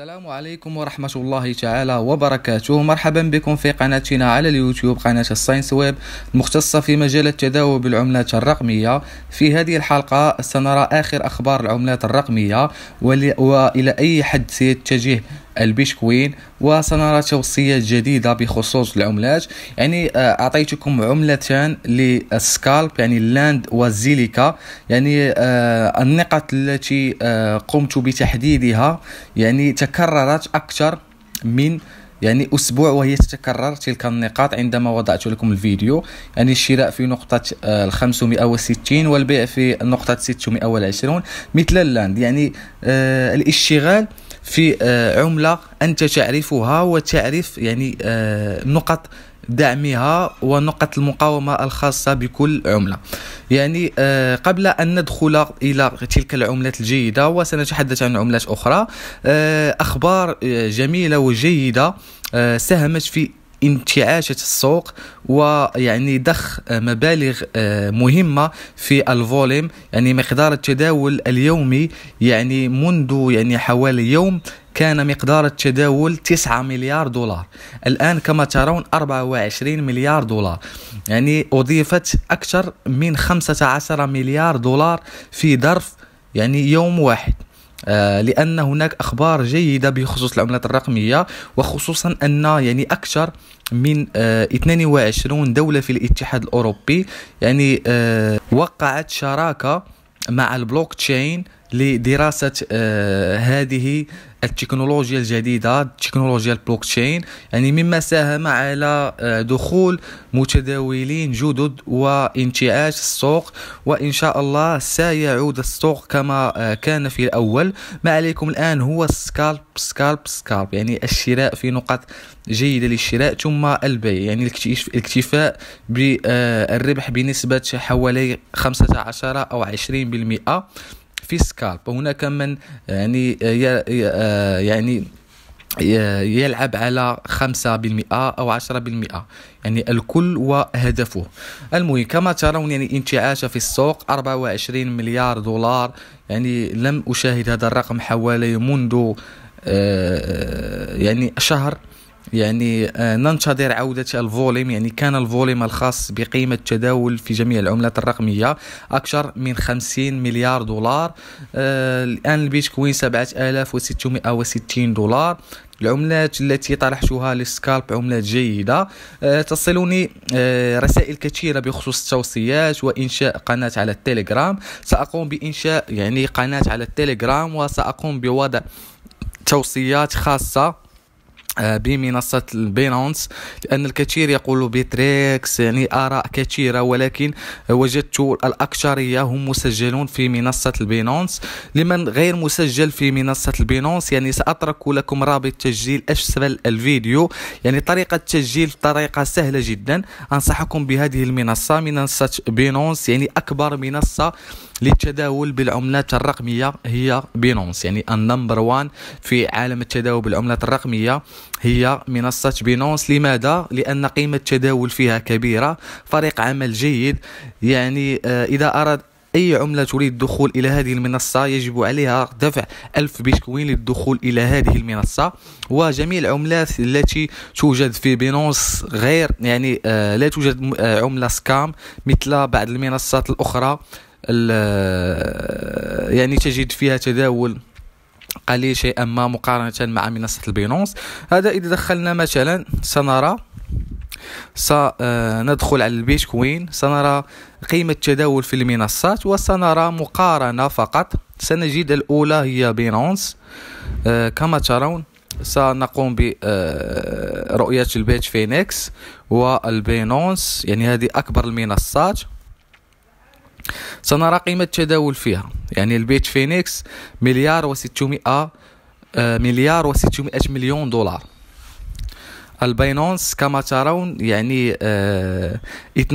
السلام عليكم ورحمة الله تعالى وبركاته مرحبا بكم في قناتنا على اليوتيوب قناة الساينس ويب المختصة في مجال التداول بالعملات الرقمية في هذه الحلقة سنرى آخر أخبار العملات الرقمية وإلى أي حد سيتجه البيشكوين وسنرى توصيات جديدة بخصوص العملات يعني آه، أعطيتكم عملتان للسكالب يعني اللاند والزيليكا يعني آه، النقط التي آه، قمت بتحديدها يعني تكررت أكثر من يعني اسبوع وهي تتكرر تلك النقاط عندما وضعت لكم الفيديو يعني الشراء في نقطة 560 والبيع في نقطة 620 مثل اللاند يعني الاشتغال في آه، عملة أنت تعرفها وتعرف يعني آه، نقط دعمها ونقط المقاومة الخاصة بكل عملة يعني آه، قبل أن ندخل إلى تلك العملات الجيدة وسنتحدث عن عملات أخرى أخبار جميلة وجيدة ساهمت في انتعاشة السوق ويعني ضخ آه، مبالغ آه، مهمة في الفوليم يعني مقدار التداول اليومي يعني منذ يعني حوالي يوم كان مقدار التداول 9 مليار دولار الآن كما ترون 24 مليار دولار يعني أضيفت أكثر من 15 مليار دولار في ظرف يعني يوم واحد آه، لان هناك اخبار جيده بخصوص العملات الرقميه وخصوصا ان يعني اكثر من 22 آه، دوله في الاتحاد الاوروبي يعني آه وقعت شراكه مع البلوك تشين لدراسه آه، هذه التكنولوجيا الجديدة التكنولوجيا البلوكتشين يعني مما ساهم على آه، دخول متداولين جدد وانتعاش السوق وإن شاء الله سيعود السوق كما آه، كان في الأول ما عليكم الآن هو سكالب سكالب سكالب يعني الشراء في نقط جيدة للشراء ثم البيع يعني الاكتفاء بالربح آه، بنسبة حوالي 15 أو 20% في سكارب هناك من يعني آه، يعني يلعب على 5% أو 10% يعني الكل وهدفه المهم كما ترون يعني انتعاش في السوق 24 مليار دولار يعني لم أشاهد هذا الرقم حوالي منذ آه، آه، يعني شهر يعني آه، ننتظر عودة الفوليم يعني كان الفوليم الخاص بقيمة التداول في جميع العملات الرقمية أكثر من 50 مليار دولار آه، الآن البيتكوين 7660 دولار العملات التي طرحتها للسكالب عملات جيدة آه، تصلني رسائل كثيرة بخصوص التوصيات وإنشاء قناة على التليجرام سأقوم بإنشاء يعني قناة على التليجرام وسأقوم بوضع توصيات خاصة آه، بمنصة بينانس لأن الكثير يقول بيتريكس يعني آراء كثيرة ولكن وجدت الأكثرية هم مسجلون في منصة البينونس لمن غير مسجل في منصة البينونس يعني سأترك لكم رابط تسجيل أسفل الفيديو يعني طريقة تسجيل طريقة سهلة جدا أنصحكم بهذه المنصة منصة بينانس يعني أكبر منصة للتداول بالعملات الرقمية هي بينونس يعني النمبر وان في عالم التداول بالعملات الرقمية هي منصة بينونس لماذا؟ لأن قيمة التداول فيها كبيرة فريق عمل جيد يعني آه، إذا أراد أي عملة تريد الدخول إلى هذه المنصة يجب عليها دفع ألف بيتكوين للدخول إلى هذه المنصة وجميع العملات التي توجد في بينونس غير يعني آه، لا توجد آه، عملة سكام مثل بعض المنصات الأخرى يعني تجد فيها تداول قليل شيئا ما مقارنة مع منصة البينونس هذا إذا دخلنا مثلا سنرى سندخل آه، على البيتكوين سنرى قيمة التداول في المنصات وسنرى مقارنة فقط سنجد الأولى هي بينونس آه، كما ترون سنقوم برؤية البيت فينيكس والبينونس يعني هذه أكبر المنصات سنرى قيمة التداول فيها يعني البيت فينيكس مليار و آه، مليار و مليون دولار الباينونس كما ترون يعني 2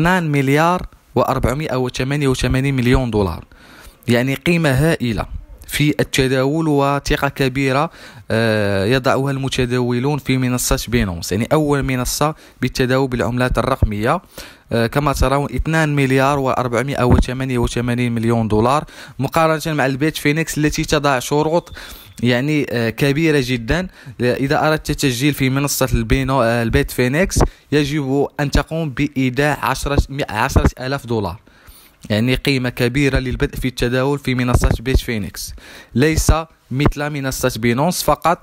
آه، مليار و488 مليون دولار يعني قيمة هائلة في التداول وثقة كبيرة آه، يضعها المتداولون في منصة بينونس يعني أول منصة بالتداول بالعملات الرقمية آه، كما ترون 2 مليار و488 مليون دولار مقارنة مع البيت فينيكس التي تضع شروط يعني آه، كبيره جدا اذا اردت التسجيل في منصه البينو البيت فينيكس يجب ان تقوم بايداع 10 10000 دولار يعني قيمة كبيرة للبدء في التداول في منصة بيت فينيكس ليس مثل منصة بينونس فقط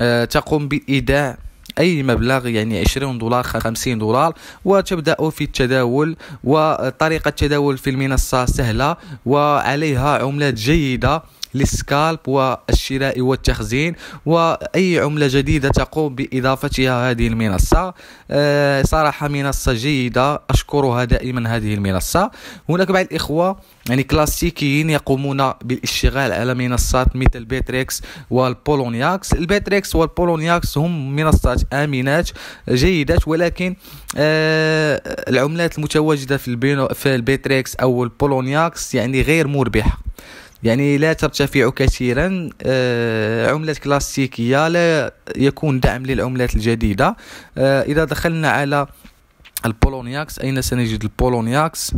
آه، تقوم بإيداع أي مبلغ يعني 20 دولار 50 دولار وتبدأ في التداول وطريقة التداول في المنصة سهلة وعليها عملات جيدة للسكالب والشراء والتخزين واي عمله جديده تقوم باضافتها هذه المنصه آه، صراحه منصه جيده اشكرها دائما هذه المنصه هناك بعض الاخوه يعني كلاسيكيين يقومون بالاشتغال على منصات مثل بيتريكس والبولونياكس البيتريكس والبولونياكس هم منصات امنات جيدات ولكن آه العملات المتواجده في في البيتريكس او البولونياكس يعني غير مربحه يعني لا ترتفع كثيرا آه، عملات كلاسيكية لا يكون دعم للعملات الجديدة آه، إذا دخلنا على البولونياكس أين سنجد البولونياكس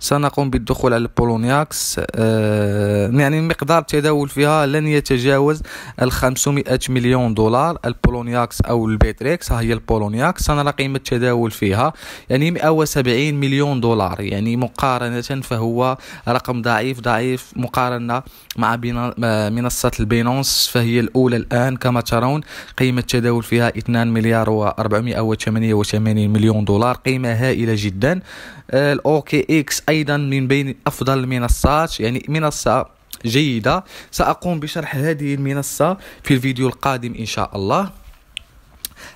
سنقوم بالدخول على البولونياكس آه يعني مقدار التداول فيها لن يتجاوز ال 500 مليون دولار البولونياكس أو البيتريكس ها هي البولونياكس سنرى قيمة التداول فيها يعني 170 مليون دولار يعني مقارنة فهو رقم ضعيف ضعيف مقارنة مع منصة البينونس فهي الأولى الآن كما ترون قيمة التداول فيها 2 مليار و 488 مليون دولار قيمه هائله جدا آه، الاوكي اكس ايضا من بين افضل المنصات يعني منصه جيده ساقوم بشرح هذه المنصه في الفيديو القادم ان شاء الله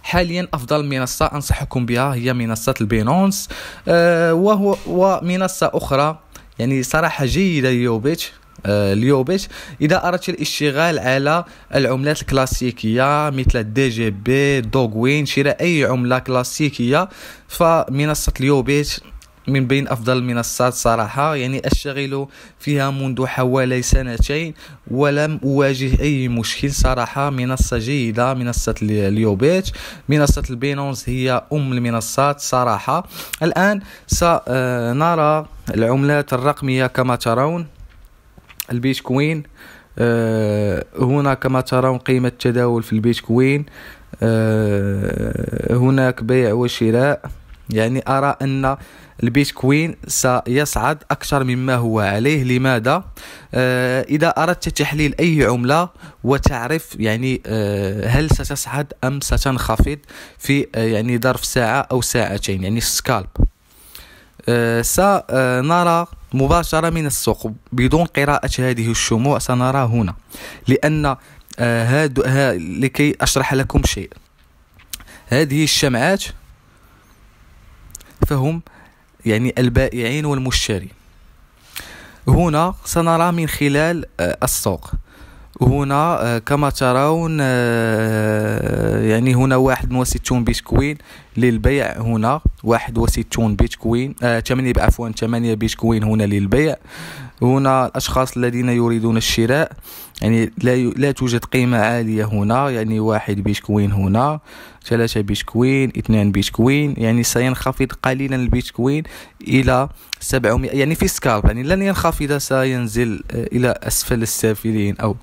حاليا افضل منصه انصحكم بها هي منصه البينونس أه وهو ومنصه اخرى يعني صراحه جيده يوبيتش آه، اليوبيت اذا اردت الاشتغال على العملات الكلاسيكيه مثل الدي جي بي دوغوين شراء اي عمله كلاسيكيه فمنصه اليوبيت من بين افضل المنصات صراحه يعني اشتغل فيها منذ حوالي سنتين ولم اواجه اي مشكل صراحه منصه جيده منصه اليوبيت منصه البينونس هي ام المنصات صراحه الان سنرى العملات الرقميه كما ترون البيتكوين آه، هناك كما ترون قيمة التداول في البيتكوين آه، هناك بيع وشراء يعني أرى أن البيتكوين سيصعد أكثر مما هو عليه لماذا؟ آه، إذا أردت تحليل أي عملة وتعرف يعني هل ستصعد أم ستنخفض في يعني ظرف ساعة أو ساعتين يعني السكالب أه، سنرى مباشرة من السوق بدون قراءة هذه الشموع سنرى هنا لأن أه، هاد لكي أشرح لكم شيء هذه الشمعات فهم يعني البائعين والمشتري هنا سنرى من خلال أه، السوق هنا آه، كما ترون آه، يعني هنا واحد وستون بيتكوين للبيع هنا واحد وستون بيتكوين ثمانية آه، عفوا ثمانية بيتكوين هنا للبيع هنا الأشخاص الذين يريدون الشراء يعني لا, ي... لا توجد قيمة عالية هنا يعني واحد بيتكوين هنا ثلاثة بيتكوين اثنان بيتكوين يعني سينخفض قليلا البيتكوين إلى 700 يعني في سكالب يعني لن ينخفض سينزل آه، إلى أسفل السافلين أو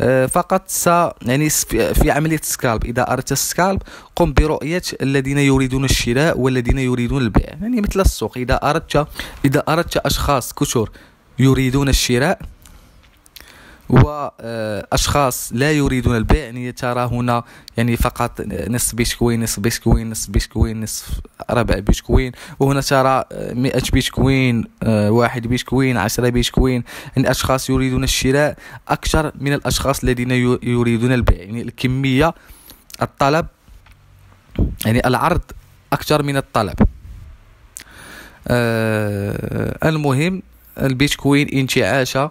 آه، فقط س يعني في عملية سكالب إذا أردت السكالب قم برؤية الذين يريدون الشراء والذين يريدون البيع يعني مثل السوق إذا أردت إذا أردت أشخاص كثر يريدون الشراء واشخاص لا يريدون البيع يعني ترى هنا يعني فقط نصف بيتكوين نصف بيتكوين نصف بيتكوين نصف ربع بيتكوين وهنا ترى 100 بيتكوين واحد بيتكوين 10 بيتكوين يعني اشخاص يريدون الشراء اكثر من الاشخاص الذين يريدون البيع يعني الكميه الطلب يعني العرض اكثر من الطلب آه، المهم البيتكوين انتعاشة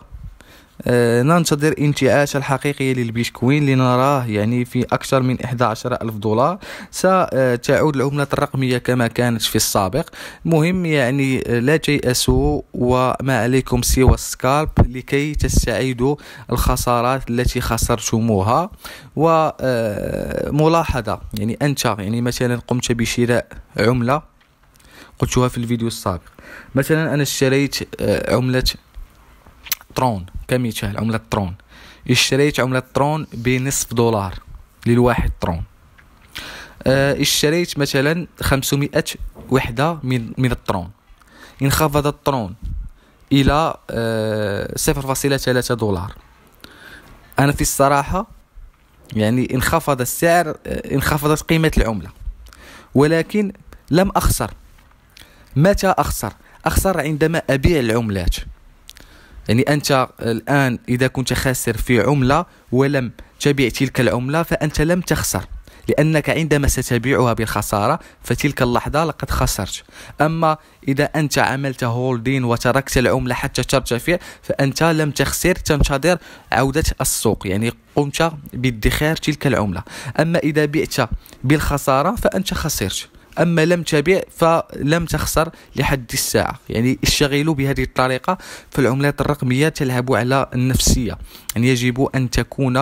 آه، ننتظر انتعاشة الحقيقية للبيتكوين لنراه يعني في أكثر من 11 ألف دولار ستعود العملة الرقمية كما كانت في السابق المهم يعني آه، لا تيأسوا وما عليكم سوى السكالب لكي تستعيدوا الخسارات التي خسرتموها وملاحظة آه، يعني أنت يعني مثلا قمت بشراء عملة قلتها في الفيديو السابق مثلا انا اشتريت آه، عمله ترون كمثال عمله ترون اشتريت عمله ترون بنصف دولار للواحد ترون آه، اشتريت مثلا 500 وحده من من الترون انخفض الترون الى 0.3 آه، دولار انا في الصراحه يعني انخفض السعر انخفضت قيمه العمله ولكن لم اخسر متى أخسر أخسر عندما أبيع العملات يعني أنت الآن إذا كنت خاسر في عملة ولم تبيع تلك العملة فأنت لم تخسر لأنك عندما ستبيعها بالخسارة فتلك اللحظة لقد خسرت أما إذا أنت عملت هولدين وتركت العملة حتى ترتفع فأنت لم تخسر تنتظر عودة السوق يعني قمت بادخار تلك العملة أما إذا بعت بالخسارة فأنت خسرت أما لم تبيع فلم تخسر لحد الساعة يعني اشتغلوا بهذه الطريقة فالعملات الرقمية تلعب على النفسية يعني يجب أن تكون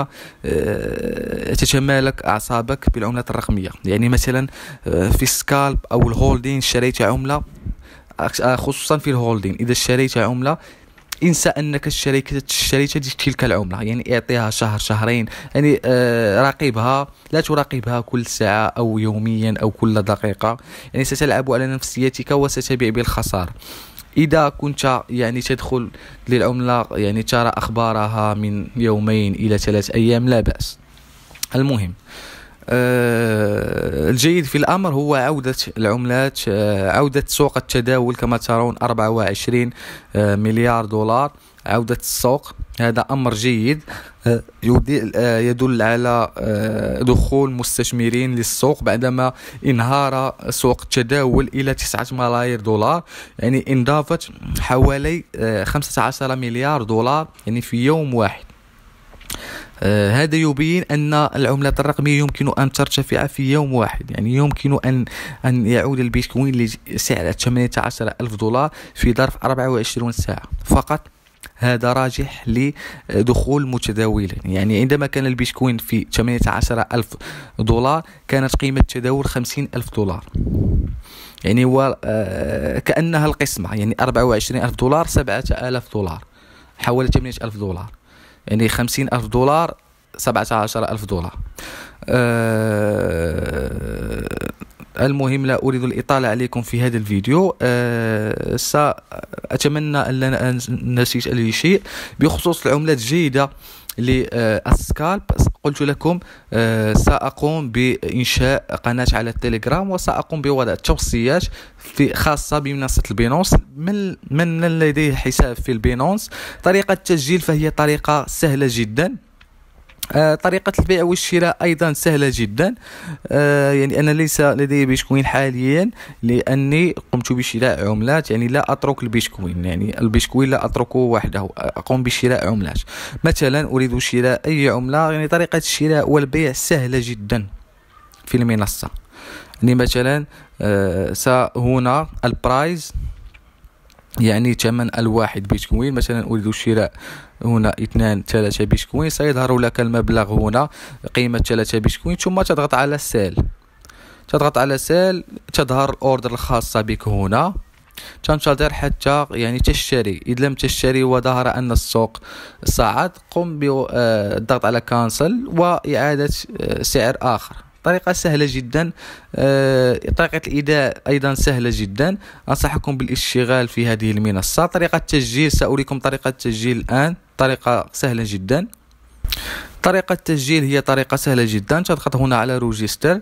آه، تتمالك أعصابك بالعملات الرقمية يعني مثلا آه، في السكالب أو الهولدين شريت عملة خصوصا في الهولدين إذا اشتريت عملة انسى انك الشركه اشتريت تلك العمله يعني اعطيها شهر شهرين يعني آه راقبها لا تراقبها كل ساعه او يوميا او كل دقيقه يعني ستلعب على نفسيتك وستبيع بالخساره اذا كنت يعني تدخل للعمله يعني ترى اخبارها من يومين الى ثلاث ايام لا باس المهم آه، الجيد في الأمر هو عودة العملات آه، عودة سوق التداول كما ترون 24 آه، مليار دولار عودة السوق هذا أمر جيد يدل على دخول مستثمرين للسوق بعدما انهار سوق التداول إلى 9 ملايير دولار يعني انضافت حوالي 15 مليار دولار يعني في يوم واحد آه، هذا يبين أن العملات الرقمية يمكن أن ترتفع في يوم واحد يعني يمكن أن أن يعود البيتكوين لسعر 18 ألف دولار في ظرف 24 ساعة فقط هذا راجح لدخول متداول يعني عندما كان البيتكوين في 18 ألف دولار كانت قيمة التداول 50 ألف دولار يعني هو آه، كأنها القسمة يعني 24 ألف دولار 7000 دولار حوالي 8000 دولار يعني خمسين ألف دولار سبعة عشر ألف دولار أه المهم لا أريد الإطالة عليكم في هذا الفيديو أه سأتمنى أن لا نسيت أي شيء بخصوص العملات الجيدة للسكالب آه، قلت لكم آه، سأقوم بإنشاء قناة على التليجرام وسأقوم بوضع توصيات في خاصة بمنصة البينونس من, من لديه حساب في البينونس طريقة التسجيل فهي طريقة سهلة جدا آه، طريقة البيع والشراء أيضا سهلة جدا آه، يعني أنا ليس لدي بيشكوين حاليا لأني قمت بشراء عملات يعني لا أترك البيشكوين يعني البيشكوين لا أتركه وحده أقوم بشراء عملات مثلا أريد شراء أي عملة يعني طريقة الشراء والبيع سهلة جدا في المنصة يعني مثلا آه، هنا البرايز يعني ثمن الواحد بيتكوين مثلا اريد شراء هنا اثنان ثلاثة بيتكوين سيظهر لك المبلغ هنا قيمة ثلاثة بيتكوين ثم تضغط على سيل تضغط على سيل تظهر الاوردر الخاصة بك هنا تنتظر حتى يعني تشتري إذا لم تشتري وظهر أن السوق صعد قم بالضغط آه، على كانسل وإعادة آه، سعر آخر طريقه سهله جدا آه، طريقه الايداء ايضا سهله جدا انصحكم بالاشتغال في هذه المنصه طريقه التسجيل ساريكم طريقه التسجيل الان طريقه سهله جدا طريقة التسجيل هي طريقة سهلة جدا تضغط هنا على روجيستر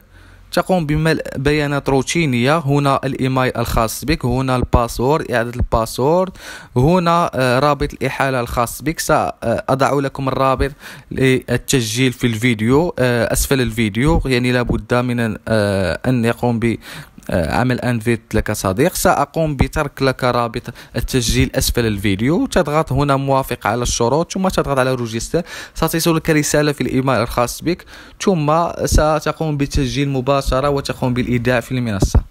تقوم بملء بيانات روتينية هنا الايميل الخاص بك هنا الباسورد اعادة الباسورد هنا آه، رابط الاحالة الخاص بك سأضع لكم الرابط للتسجيل في الفيديو آه، اسفل الفيديو يعني لابد من آه، ان يقوم آه، عمل انفيت لك صديق ساقوم بترك لك رابط التسجيل اسفل الفيديو تضغط هنا موافق على الشروط ثم تضغط على روجيستر ستصلك رساله في الايميل الخاص بك ثم ستقوم بالتسجيل مباشره وتقوم بالايداع في المنصه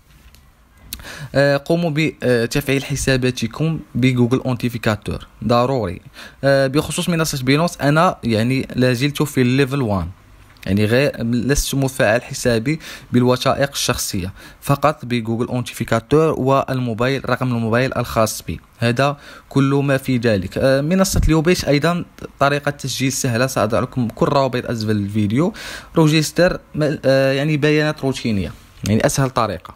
آه، قوموا بتفعيل حساباتكم بجوجل اونتيفيكاتور ضروري آه، بخصوص منصه بينوس انا يعني لازلت في الليفل 1 يعني غير لست مفعل حسابي بالوثائق الشخصية فقط بجوجل اونتيفيكاتور والموبايل رقم الموبايل الخاص بي هذا كل ما في ذلك آه، منصة اليوبيش أيضا طريقة تسجيل سهلة سأضع لكم كل روابط أسفل الفيديو روجيستر آه، يعني بيانات روتينية يعني أسهل طريقة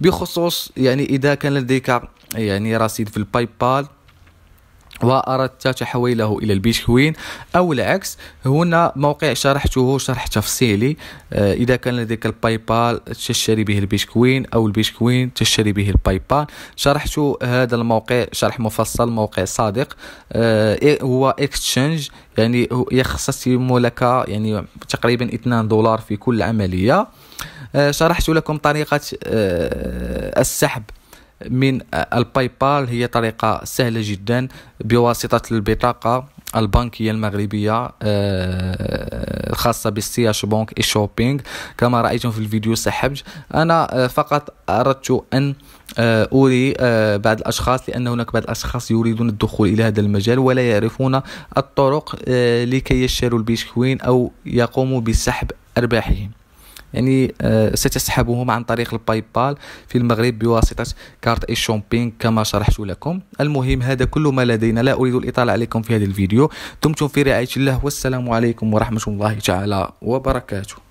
بخصوص يعني إذا كان لديك يعني رصيد في الباي بال وأردت تحويله إلى البيتكوين أو العكس هنا موقع شرحته شرح تفصيلي آه، إذا كان لديك الباي بال تشتري به البيتكوين أو البيتكوين تشتري به الباي بال شرحت هذا الموقع شرح مفصل موقع صادق آه، إيه، هو اكستشينج يعني يخصص لك يعني تقريبا 2 دولار في كل عملية آه، شرحت لكم طريقة السحب من الباي بال هي طريقة سهلة جدا بواسطة البطاقة البنكية المغربية آه، الخاصة بالسياش بونك الشوبينج كما رأيتم في الفيديو سحبت أنا آه، فقط أردت أن أوري آه، بعض الأشخاص لأن هناك بعض الأشخاص يريدون الدخول إلى هذا المجال ولا يعرفون الطرق لكي يشتروا البيتكوين أو يقوموا بسحب أرباحهم يعني آه، ستسحبهم عن طريق الباي بال في المغرب بواسطة كارت اي شومبينغ كما شرحت لكم المهم هذا كل ما لدينا لا أريد الإطالة عليكم في هذا الفيديو دمتم في رعاية الله والسلام عليكم ورحمة الله تعالى وبركاته